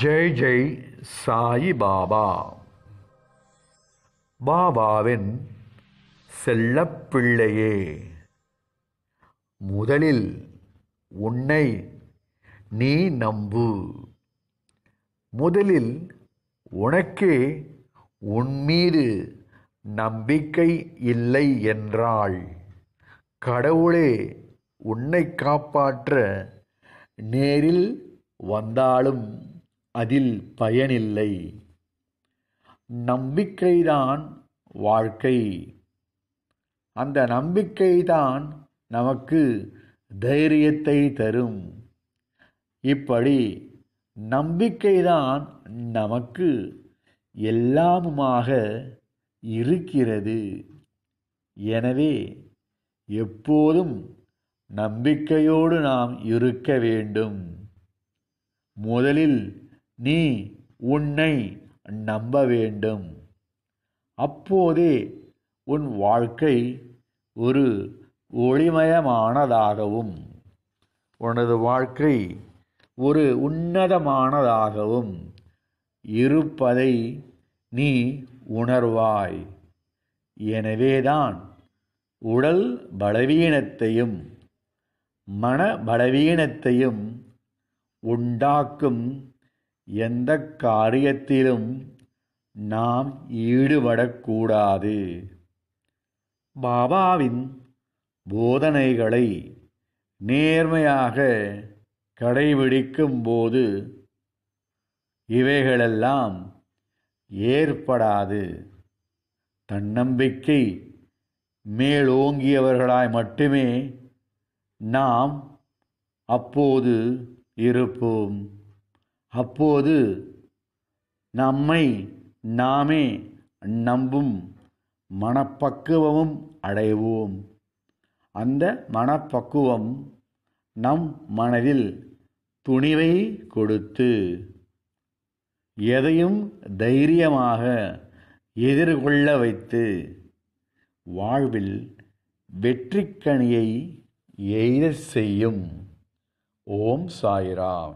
ஜெய் ஜெய் சாயி பாபா பாபாவின் செல்லப்பிள்ளையே முதலில் உன்னை நீ நம்பு முதலில் உனக்கே உன்மீது நம்பிக்கை இல்லை என்றால் கடவுளே உன்னை காப்பாற்ற நேரில் வந்தாலும் அதில் பயனில்லை நம்பிக்கைதான் வாழ்க்கை அந்த நம்பிக்கைதான் நமக்கு தைரியத்தை தரும் இப்படி நம்பிக்கைதான் நமக்கு எல்லாமுமாக இருக்கிறது எனவே எப்போதும் நம்பிக்கையோடு நாம் இருக்க வேண்டும் முதலில் நீ உன்னை நம்ப வேண்டும் அப்போதே உன் வாழ்க்கை ஒரு ஒளிமயமானதாகவும் உனது வாழ்க்கை ஒரு உன்னதமானதாகவும் இருப்பதை நீ உணர்வாய் எனவேதான் உடல் பலவீனத்தையும் மன பலவீனத்தையும் உண்டாக்கும் எந்த காரியத்திலும் நாம் ஈடுபடக்கூடாது பாபாவின் போதனைகளை நேர்மையாக கடைபிடிக்கும்போது இவைகளெல்லாம் ஏற்படாது தன்னம்பிக்கை மேலோங்கியவர்களாய் மட்டுமே நாம் அப்போது இருப்போம் அப்போது நம்மை நாமே நம்பும் மனப்பக்குவமும் அடைவோம் அந்த மனப்பக்குவம் நம் மனதில் துணிவை கொடுத்து எதையும் தைரியமாக எதிர்கொள்ள வைத்து வாழ்வில் வெற்றிக்கணியை எய்த செய்யும் ஓம் சாய்ராம்